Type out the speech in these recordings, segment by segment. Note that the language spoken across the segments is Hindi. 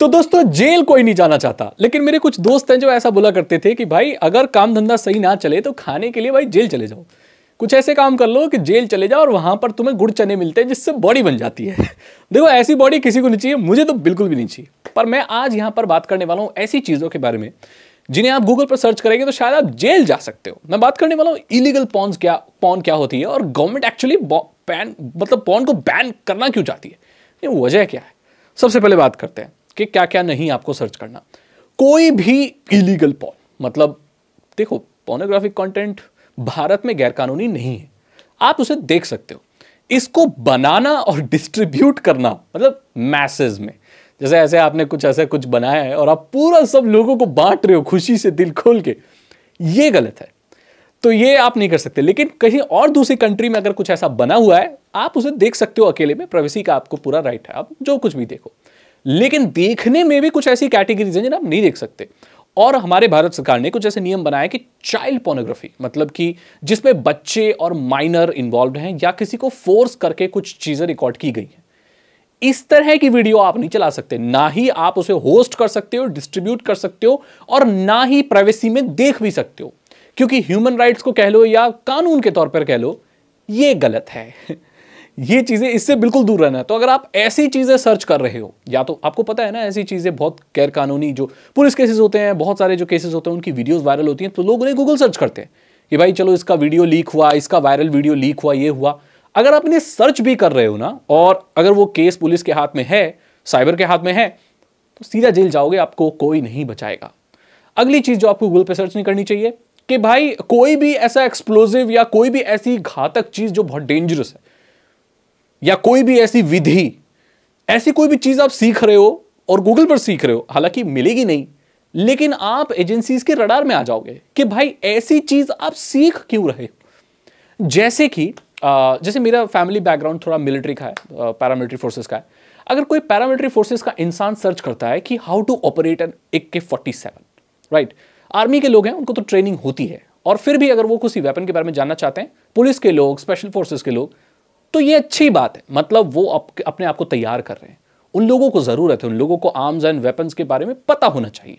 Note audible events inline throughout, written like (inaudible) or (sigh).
तो दोस्तों जेल कोई नहीं जाना चाहता लेकिन मेरे कुछ दोस्त हैं जो ऐसा बोला करते थे कि भाई अगर काम धंधा सही ना चले तो खाने के लिए भाई जेल चले जाओ कुछ ऐसे काम कर लो कि जेल चले जाओ और वहां पर तुम्हें गुड़ चने मिलते हैं जिससे बॉडी बन जाती है (laughs) देखो ऐसी बॉडी किसी को नहीं चाहिए मुझे तो बिल्कुल भी नहीं चाहिए पर मैं आज यहाँ पर बात करने वाला हूँ ऐसी चीज़ों के बारे में जिन्हें आप गूगल पर सर्च करेंगे तो शायद आप जेल जा सकते हो मैं बात करने वाला हूँ इलीगल पॉन्स क्या पॉन क्या होती है और गवर्नमेंट एक्चुअली पैन मतलब पॉन को बैन करना क्यों चाहती है वजह क्या है सबसे पहले बात करते हैं कि क्या क्या नहीं आपको सर्च करना कोई भी इलीगल पॉन मतलब देखो पोर्नोग्राफिक कंटेंट भारत में गैरकानूनी नहीं है आप उसे देख सकते हो इसको बनाना और डिस्ट्रीब्यूट करना मतलब मैसेज में जैसे ऐसे आपने कुछ ऐसे कुछ बनाया है और आप पूरा सब लोगों को बांट रहे हो खुशी से दिल खोल के ये गलत है तो ये आप नहीं कर सकते लेकिन कहीं और दूसरी कंट्री में अगर कुछ ऐसा बना हुआ है आप उसे देख सकते हो अकेले में प्रवेशी का आपको पूरा राइट है आप जो कुछ भी देखो लेकिन देखने में भी कुछ ऐसी कैटेगरीज हैं जिन्हें आप नहीं देख सकते और हमारे भारत सरकार ने कुछ ऐसे नियम बनाए कि चाइल्ड पोर्नोग्राफी मतलब कि जिसमें बच्चे और माइनर इन्वॉल्व हैं या किसी को फोर्स करके कुछ चीज़ें रिकॉर्ड की गई हैं इस तरह की वीडियो आप नहीं चला सकते ना ही आप उसे होस्ट कर सकते हो डिस्ट्रीब्यूट कर सकते हो और ना ही प्राइवेसी में देख भी सकते हो क्योंकि ह्यूमन राइट्स को कह लो या कानून के तौर पर कह लो ये गलत है (laughs) ये चीज़ें इससे बिल्कुल दूर रहना है तो अगर आप ऐसी चीज़ें सर्च कर रहे हो या तो आपको पता है ना ऐसी चीज़ें बहुत गैर कानूनी जो पुलिस केसेस होते हैं बहुत सारे जो केसेस होते हैं उनकी वीडियोस वायरल होती हैं तो लोग उन्हें गूगल सर्च करते हैं कि भाई चलो इसका वीडियो लीक हुआ इसका वायरल वीडियो लीक हुआ ये हुआ अगर आप इन्हें सर्च भी कर रहे हो ना और अगर वो केस पुलिस के हाथ में है साइबर के हाथ में है तो सीधा जेल जाओगे आपको कोई नहीं बचाएगा अगली चीज़ जो आपको गूगल पर सर्च नहीं करनी चाहिए कि भाई कोई भी ऐसा एक्सप्लोजिव या कोई भी ऐसी घातक चीज़ जो बहुत डेंजरस है या कोई भी ऐसी विधि ऐसी कोई भी चीज़ आप सीख रहे हो और गूगल पर सीख रहे हो हालांकि मिलेगी नहीं लेकिन आप एजेंसीज के रडार में आ जाओगे कि भाई ऐसी चीज़ आप सीख क्यों रहे हो जैसे कि जैसे मेरा फैमिली बैकग्राउंड थोड़ा मिलिट्री का है पैरामिलिट्री फोर्सेस का है अगर कोई पैरामिलिट्री फोर्सेस का इंसान सर्च करता है कि how to operate an A K forty seven right army के लोग हैं उनको तो ट्रेनिंग होती है और फिर भी अगर वो किसी वेपन के बारे में जानना चाहते हैं पुलिस के लोग स्पेशल फोर्सेस के लोग तो ये अच्छी बात है मतलब वो अप, अपने आप को तैयार कर रहे हैं उन लोगों को ज़रूरत है उन लोगों को आर्म्स एंड वेपन्स के बारे में पता होना चाहिए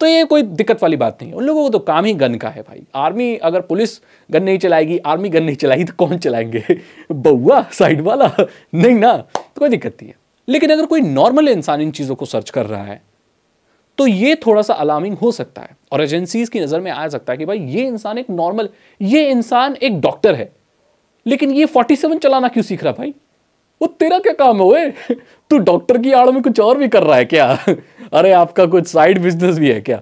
तो ये कोई दिक्कत वाली बात नहीं है उन लोगों को तो काम ही गन का है भाई आर्मी अगर पुलिस गन नहीं चलाएगी आर्मी गन नहीं चलाएगी तो कौन चलाएंगे (laughs) बउआ साइड वाला नहीं ना तो कोई दिक्कत नहीं है लेकिन अगर कोई नॉर्मल इंसान इन चीज़ों को सर्च कर रहा है तो ये थोड़ा सा अलार्मिंग हो सकता है और एजेंसीज की नज़र में आ सकता है कि भाई ये इंसान एक नॉर्मल ये इंसान एक डॉक्टर है लेकिन ये 47 चलाना क्यों सीख रहा भाई वो तेरा क्या काम है तू डॉक्टर की आड़ में कुछ और भी कर रहा है क्या अरे आपका कुछ साइड बिजनेस भी है क्या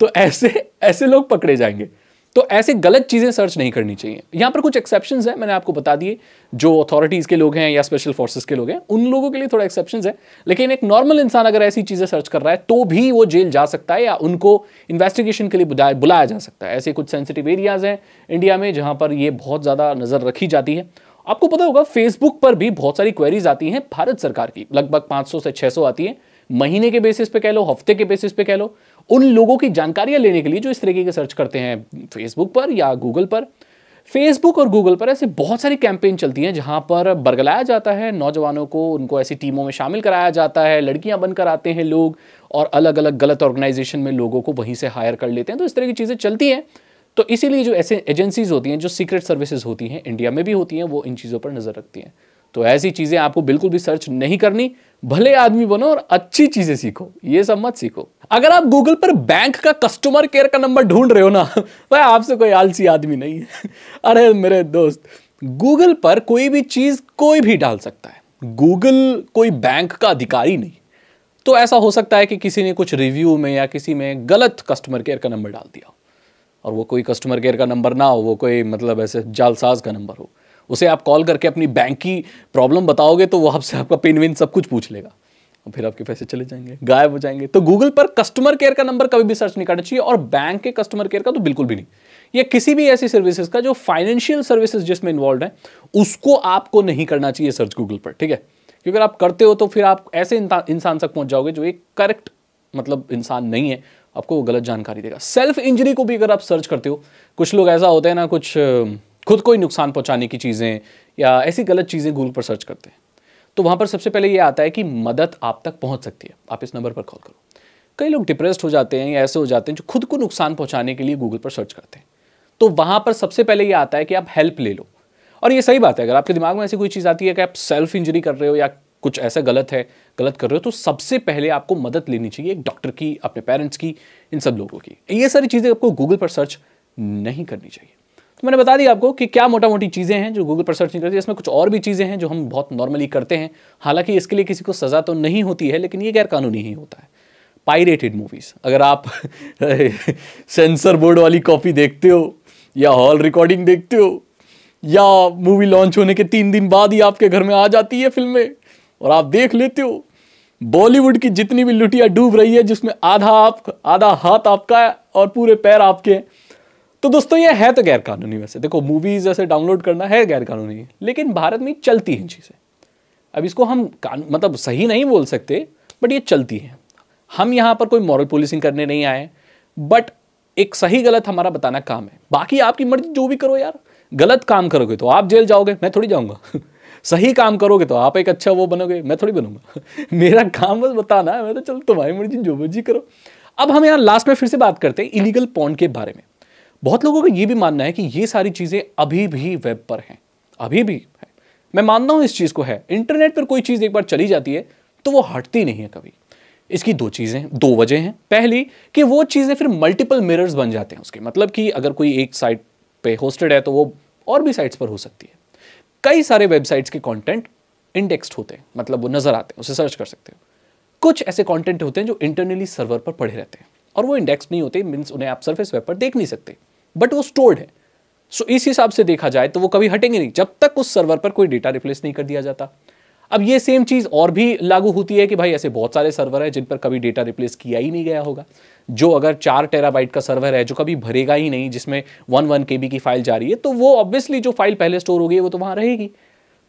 तो ऐसे ऐसे लोग पकड़े जाएंगे तो ऐसे गलत चीज़ें सर्च नहीं करनी चाहिए यहाँ पर कुछ एक्सेप्शन है मैंने आपको बता दिए जो अथॉरिटीज़ के लोग हैं या स्पेशल फोर्सेज के लोग हैं उन लोगों के लिए थोड़ा एक्सेप्शन है लेकिन एक नॉर्मल इंसान अगर ऐसी चीज़ें सर्च कर रहा है तो भी वो जेल जा सकता है या उनको इन्वेस्टिगेशन के लिए बुलाया जा सकता है ऐसे कुछ सेंसिटिव एरियाज़ हैं इंडिया में जहाँ पर ये बहुत ज़्यादा नज़र रखी जाती है आपको पता होगा फेसबुक पर भी बहुत सारी क्वेरीज आती हैं भारत सरकार की लगभग 500 से 600 आती हैं महीने के बेसिस पे कह लो हफ्ते के बेसिस पे कह लो उन लोगों की जानकारियां लेने के लिए जो इस तरीके के सर्च करते हैं फेसबुक पर या गूगल पर फेसबुक और गूगल पर ऐसे बहुत सारी कैंपेन चलती हैं जहां पर बरगलाया जाता है नौजवानों को उनको ऐसी टीमों में शामिल कराया जाता है लड़कियां बनकर आते हैं लोग और अलग अलग गलत ऑर्गेनाइजेशन में लोगों को वहीं से हायर कर लेते हैं तो इस तरह की चीज़ें चलती हैं तो इसीलिए जो ऐसे एजेंसीज होती हैं जो सीक्रेट सर्विसेज होती हैं इंडिया में भी होती हैं वो इन चीज़ों पर नज़र रखती हैं तो ऐसी चीज़ें आपको बिल्कुल भी सर्च नहीं करनी भले आदमी बनो और अच्छी चीजें सीखो ये सब मत सीखो अगर आप गूगल पर बैंक का कस्टमर केयर का नंबर ढूंढ रहे हो ना वह (laughs) आपसे कोई आलसी आदमी नहीं है (laughs) अरे मेरे दोस्त गूगल पर कोई भी चीज कोई भी डाल सकता है गूगल कोई बैंक का अधिकारी नहीं तो ऐसा हो सकता है कि किसी ने कुछ रिव्यू में या किसी में गलत कस्टमर केयर का नंबर डाल दिया और वो कोई कस्टमर केयर का नंबर ना हो वो कोई मतलब ऐसे जालसाज का नंबर हो उसे आप कॉल करके अपनी बैंक की प्रॉब्लम बताओगे तो वो आपसे आपका पिन विन सब कुछ पूछ लेगा और फिर आपके पैसे चले जाएंगे गायब हो जाएंगे तो गूगल पर कस्टमर केयर का नंबर कभी भी सर्च नहीं करना चाहिए और बैंक के कस्टमर केयर का तो बिल्कुल भी नहीं या किसी भी ऐसी सर्विसेज का जो फाइनेंशियल सर्विसेज जिसमें इन्वॉल्व है उसको आपको नहीं करना चाहिए सर्च गूगल पर ठीक है क्योंकि अगर आप करते हो तो फिर आप ऐसे इंसान तक पहुंच जाओगे जो एक करेक्ट मतलब इंसान नहीं है आपको वो गलत जानकारी देगा सेल्फ इंजरी को भी अगर आप सर्च करते हो कुछ लोग ऐसा होते हैं ना कुछ खुद को ही नुकसान पहुंचाने की चीज़ें या ऐसी गलत चीज़ें गूगल पर सर्च करते हैं तो वहाँ पर सबसे पहले ये आता है कि मदद आप तक पहुँच सकती है आप इस नंबर पर कॉल करो कई लोग डिप्रेस्ड हो जाते हैं या ऐसे हो जाते हैं जो खुद को नुकसान पहुँचाने के लिए गूगल पर सर्च करते हैं तो वहाँ पर सबसे पहले ये आता है कि आप हेल्प ले लो और ये सही बात है अगर आपके दिमाग में ऐसी कोई चीज़ आती है कि आप सेल्फ इंजरी कर रहे हो या कुछ ऐसा गलत है गलत कर रहे हो तो सबसे पहले आपको मदद लेनी चाहिए एक डॉक्टर की अपने पेरेंट्स की इन सब लोगों की ये सारी चीज़ें आपको गूगल पर सर्च नहीं करनी चाहिए तो मैंने बता दिया आपको कि क्या मोटा मोटी चीज़ें हैं जो गूगल पर सर्चिंग करती है इसमें कुछ और भी चीज़ें हैं जो हम बहुत नॉर्मली करते हैं हालांकि इसके लिए किसी को सज़ा तो नहीं होती है लेकिन ये गैर कानूनी ही होता है पायरेटेड मूवीज़ अगर आप सेंसर (laughs) बोर्ड वाली कॉपी देखते हो या हॉल रिकॉर्डिंग देखते हो या मूवी लॉन्च होने के तीन दिन बाद ही आपके घर में आ जाती है फिल्में और आप देख लेते हो बॉलीवुड की जितनी भी लुटिया डूब रही है जिसमें आधा आप आधा हाथ आपका है और पूरे पैर आपके हैं तो दोस्तों ये है तो गैर कानूनी वैसे देखो मूवीज ऐसे डाउनलोड करना है गैर कानूनी लेकिन भारत में चलती हैं चीज़ें अब इसको हम मतलब सही नहीं बोल सकते बट ये चलती हैं हम यहाँ पर कोई मॉरल पोलिसिंग करने नहीं आए बट एक सही गलत हमारा बताना काम है बाकी आपकी मर्जी जो भी करो यार गलत काम करोगे तो आप जेल जाओगे मैं थोड़ी जाऊँगा (laughs) सही काम करोगे तो आप एक अच्छा वो बनोगे मैं थोड़ी बनूंगा (laughs) मेरा काम बस बताना है मैं तो चलो तुम्हारी मर्जी जो मर्जी करो अब हम यहाँ लास्ट में फिर से बात करते हैं इलीगल पॉन्ड के बारे में बहुत लोगों का ये भी मानना है कि ये सारी चीज़ें अभी भी वेब पर हैं अभी भी है मैं मानता हूँ इस चीज़ को है इंटरनेट पर कोई चीज़ एक बार चली जाती है तो वो हटती नहीं है कभी इसकी दो चीज़ें दो वजह हैं पहली कि वो चीज़ें फिर मल्टीपल मिरर्स बन जाते हैं उसके मतलब कि अगर कोई एक साइट पे होस्टेड है तो वो और भी साइट्स पर हो सकती है कई सारे वेबसाइट्स के कंटेंट इंडेक्स्ड होते हैं मतलब वो नज़र आते हैं उसे सर्च कर सकते हो कुछ ऐसे कंटेंट होते हैं जो इंटरनली सर्वर पर पढ़े रहते हैं और वो इंडेक्स नहीं होते मीन्स उन्हें आप सर्फेस वेब पर देख नहीं सकते बट वो स्टोर्ड है सो so, इस हिसाब से देखा जाए तो वो कभी हटेंगे नहीं जब तक उस सर्वर पर कोई डेटा रिप्लेस नहीं कर दिया जाता अब ये सेम चीज़ और भी लागू होती है कि भाई ऐसे बहुत सारे सर्वर हैं जिन पर कभी डेटा रिप्लेस किया ही नहीं गया होगा जो अगर चार टेराबाइट का सर्वर है जो कभी भरेगा ही नहीं जिसमें वन वन के बी की फाइल जा रही है तो वो ऑब्वियसली जो फाइल पहले स्टोर हो गई है वो तो वहाँ रहेगी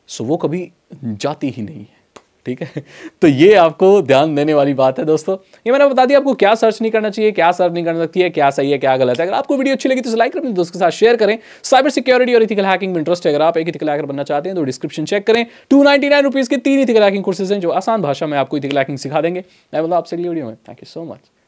सो so, वो कभी जाती ही नहीं है ठीक है (laughs) तो ये आपको ध्यान देने वाली बात है दोस्तों ये मैंने बता दिया आपको क्या सर्च नहीं करना चाहिए क्या सर्च नहीं करना सकती है क्या सही है क्या गलत है अगर आपको वीडियो अच्छी लगी तो लाइक अपने दोस्तों के साथ शेयर करें साइबर सिक्योरिटी और इथिकल हैकिंग में इंटरेस्ट है अगर आप एक इथिकल हैकर बनना चाहते हैं तो डिस्क्रिप्शन चेक करें टू नाइनटी नाइन के तीन इथिकल हैकिंग कोर्सेज हैं जो आसान भाषा में आपको इथिकल हैकिंग सिखा देंगे मैं बोला आपसे अगली वीडियो में थैंक यू सो मच